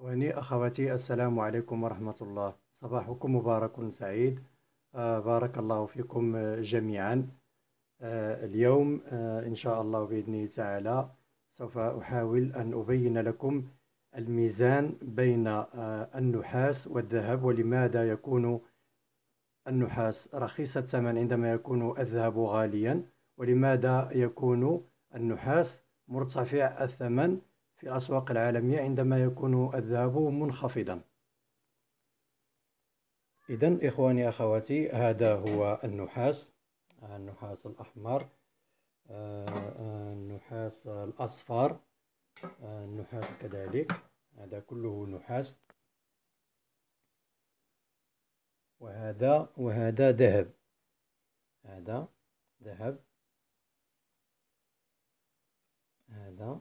وهني أخواتي السلام عليكم ورحمة الله صباحكم مبارك سعيد آه، بارك الله فيكم آه، جميعا آه، اليوم إن شاء الله بإذن تعالى سوف أحاول أن أبين لكم الميزان بين النحاس والذهب ولماذا يكون النحاس رخيص الثمن عندما يكون الذهب غاليا ولماذا يكون النحاس مرتفع الثمن في الأسواق العالمية عندما يكون الذهب منخفضا إذا إخواني أخواتي هذا هو النحاس النحاس الأحمر النحاس الأصفر النحاس كذلك هذا كله نحاس وهذا وهذا ذهب هذا ذهب هذا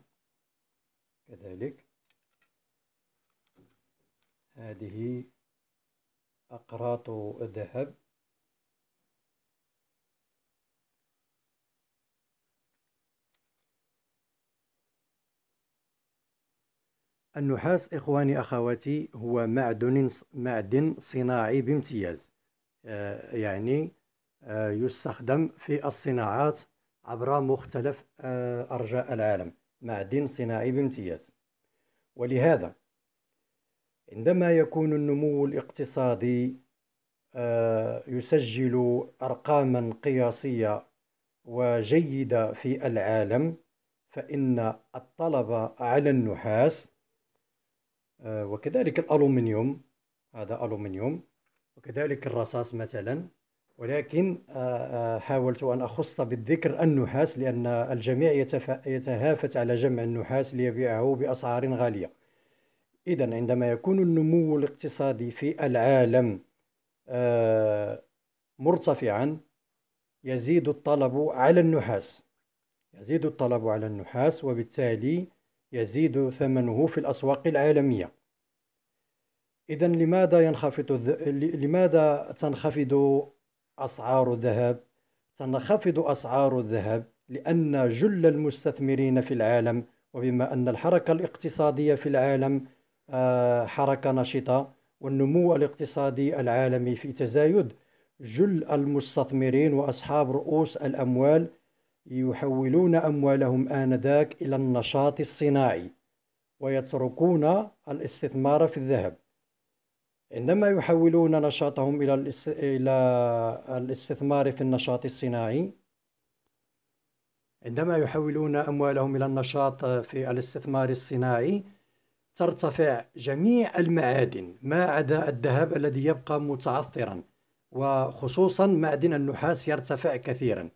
كذلك هذه أقراط ذهب النحاس إخواني أخواتي هو معدن معدن صناعي بامتياز آه، يعني آه، يستخدم في الصناعات عبر مختلف آه، أرجاء العالم معدن صناعي بامتياز ولهذا عندما يكون النمو الاقتصادي آه، يسجل أرقاما قياسية وجيدة في العالم فإن الطلب على النحاس آه، وكذلك الألومنيوم هذا ألومنيوم وكذلك الرصاص مثلا ولكن آه، آه، حاولت أن أخص بالذكر النحاس لأن الجميع يتهافت على جمع النحاس ليبيعه بأسعار غالية إذا عندما يكون النمو الاقتصادي في العالم آه، مرتفعا يزيد الطلب على النحاس يزيد الطلب على النحاس وبالتالي يزيد ثمنه في الأسواق العالمية إذا لماذا ينخفض لماذا تنخفض أسعار الذهب تنخفض أسعار الذهب لأن جل المستثمرين في العالم وبما أن الحركة الاقتصادية في العالم آه، حركة نشطة والنمو الاقتصادي العالمي في تزايد جل المستثمرين وأصحاب رؤوس الأموال يحولون أموالهم آنذاك إلى النشاط الصناعي ويتركون الاستثمار في الذهب إنما يحولون نشاطهم إلى الاستثمار في النشاط الصناعي عندما يحولون أموالهم إلى النشاط في الاستثمار الصناعي ترتفع جميع المعادن ما عدا الذهب الذي يبقى متعثرا وخصوصا معدن النحاس يرتفع كثيرا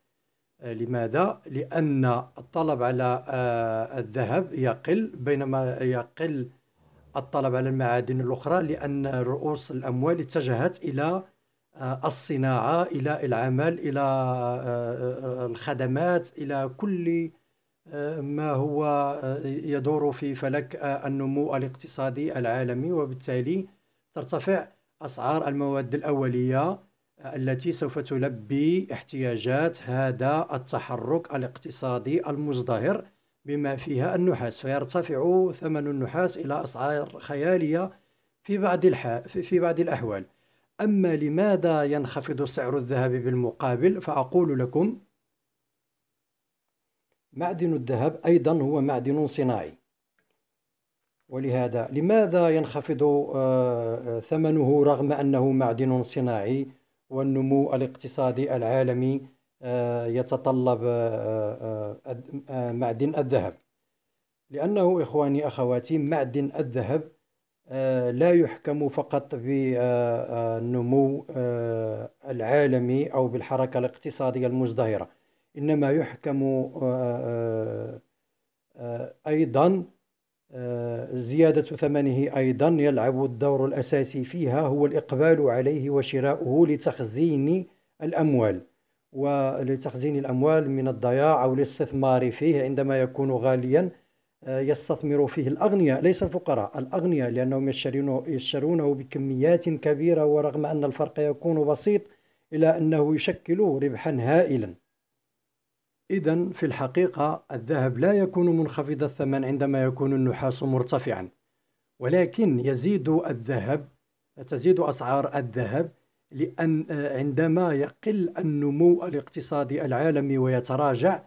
لماذا؟ لأن الطلب على آه، الذهب يقل بينما يقل الطلب على المعادن الأخرى لأن رؤوس الأموال اتجهت إلى آه، الصناعة إلى العمل إلى آه، آه، الخدمات إلى كل ما هو يدور في فلك النمو الاقتصادي العالمي وبالتالي ترتفع أسعار المواد الأولية التي سوف تلبي احتياجات هذا التحرك الاقتصادي المزدهر بما فيها النحاس فيرتفع ثمن النحاس إلى أسعار خيالية في بعض في بعض الأحوال أما لماذا ينخفض سعر الذهب بالمقابل فأقول لكم معدن الذهب أيضا هو معدن صناعي ولهذا لماذا ينخفض آه، آه، ثمنه رغم أنه معدن صناعي والنمو الاقتصادي العالمي آه، يتطلب آه، آه، معدن الذهب لأنه إخواني أخواتي معدن الذهب لا يحكم فقط بالنمو العالمي أو بالحركة الاقتصادية المزدهرة إنما يحكم أيضا زيادة ثمنه أيضا يلعب الدور الأساسي فيها هو الإقبال عليه وشراؤه لتخزين الأموال ولتخزين الأموال من الضياع أو الاستثمار فيه عندما يكون غاليا آه، يستثمر فيه الأغنياء ليس الفقراء الأغنياء لأنهم يشترونه, يشترونه بكميات كبيرة ورغم أن الفرق يكون بسيط إلى أنه يشكل ربحا هائلا إذا في الحقيقة الذهب لا يكون منخفض الثمن عندما يكون النحاس مرتفعا ولكن يزيد الذهب تزيد أسعار الذهب لأن آه، عندما يقل النمو الاقتصادي العالمي ويتراجع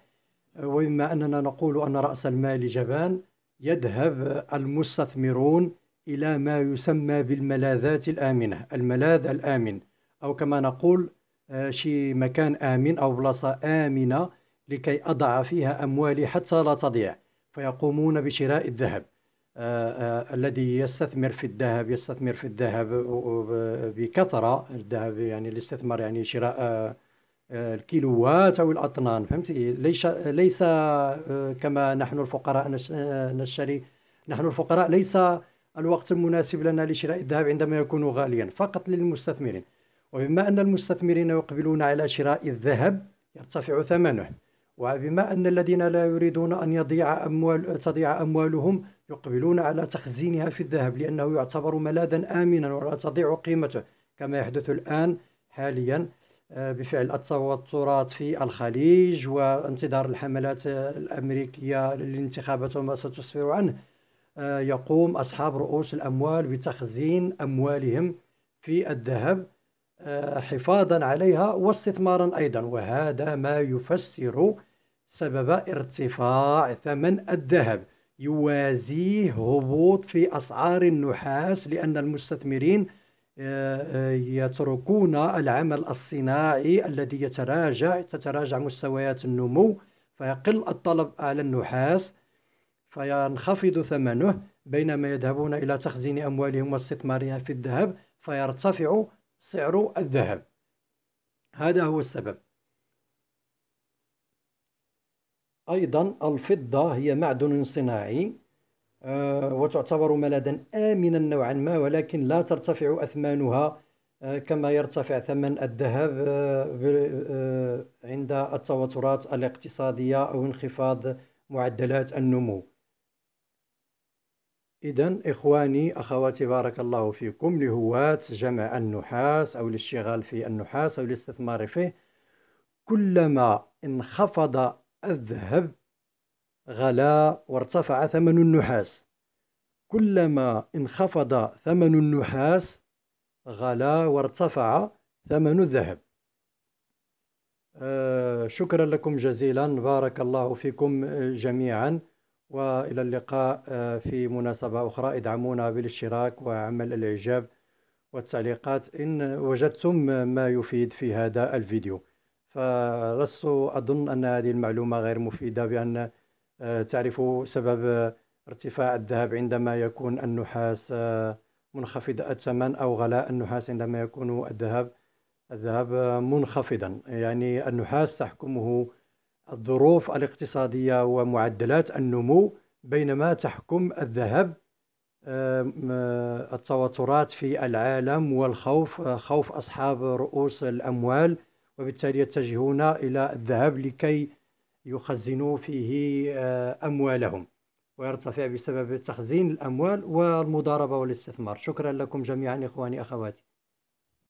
آه، ومما أننا نقول أن رأس المال جبان يذهب المستثمرون إلى ما يسمى بالملاذات الآمنة الملاذ الآمن أو كما نقول آه، شي مكان آمن أو بلاصة آمنة لكي أضع فيها أموالي حتى لا تضيع فيقومون بشراء الذهب آه، آه، الذي يستثمر في الذهب يستثمر في الذهب بكثره الذهب يعني الاستثمار يعني شراء آه، الكيلوات او الاطنان فهمتي ليس ليس كما نحن الفقراء نشتري نحن الفقراء ليس الوقت المناسب لنا لشراء الذهب عندما يكون غاليا فقط للمستثمرين وبما ان المستثمرين يقبلون على شراء الذهب يرتفع ثمنه وبما أن الذين لا يريدون أن يضيع أموال تضيع أموالهم يقبلون على تخزينها في الذهب لأنه يعتبر ملاذا آمنا ولا تضيع قيمته كما يحدث الآن حاليا آه، بفعل التوترات في الخليج وانتظار الحملات الأمريكية للانتخابات وما ستسفر عنه آه، يقوم أصحاب رؤوس الأموال بتخزين أموالهم في الذهب آه، حفاظا عليها واستثمارا أيضا وهذا ما يفسر سبب ارتفاع ثمن الذهب يوازيه هبوط في أسعار النحاس لأن المستثمرين آه، آه، يتركون العمل الصناعي الذي يتراجع تتراجع مستويات النمو فيقل الطلب على النحاس فينخفض ثمنه بينما يذهبون إلى تخزين أموالهم واستثمارها في الذهب فيرتفع سعر الذهب هذا هو السبب أيضا الفضة هي معدن صناعي آه، وتعتبر ملاذا آمنا نوعا ما ولكن لا ترتفع أثمانها آه، كما يرتفع ثمن الذهب آه، عند التوترات الاقتصادية أو انخفاض معدلات النمو إذا إخواني أخواتي بارك الله فيكم لهواة جمع النحاس أو الاشتغال في النحاس أو الاستثمار فيه كلما انخفض الذهب غلا وارتفع ثمن النحاس كلما انخفض ثمن النحاس غلا وارتفع ثمن الذهب آه شكرا لكم جزيلا بارك الله فيكم آه، جميعا وإلى اللقاء آه، في مناسبة أخرى ادعمونا بالاشتراك وعمل الإعجاب والتعليقات إن وجدتم آه، ما يفيد في هذا الفيديو فلست أظن أن هذه المعلومة غير مفيدة بأن آه، تعرف سبب آه، ارتفاع الذهب عندما يكون النحاس آه، منخفض الثمن أو غلاء النحاس عندما يكون الذهب الذهب منخفضا يعني النحاس تحكمه الظروف الاقتصادية ومعدلات النمو بينما تحكم الذهب التوترات في العالم والخوف خوف أصحاب رؤوس الأموال وبالتالي يتجهون إلى الذهب لكي يخزنوا فيه آه، أموالهم ويرتفع بسبب تخزين الأموال والمضاربة والاستثمار شكرا لكم جميعا إخواني أخواتي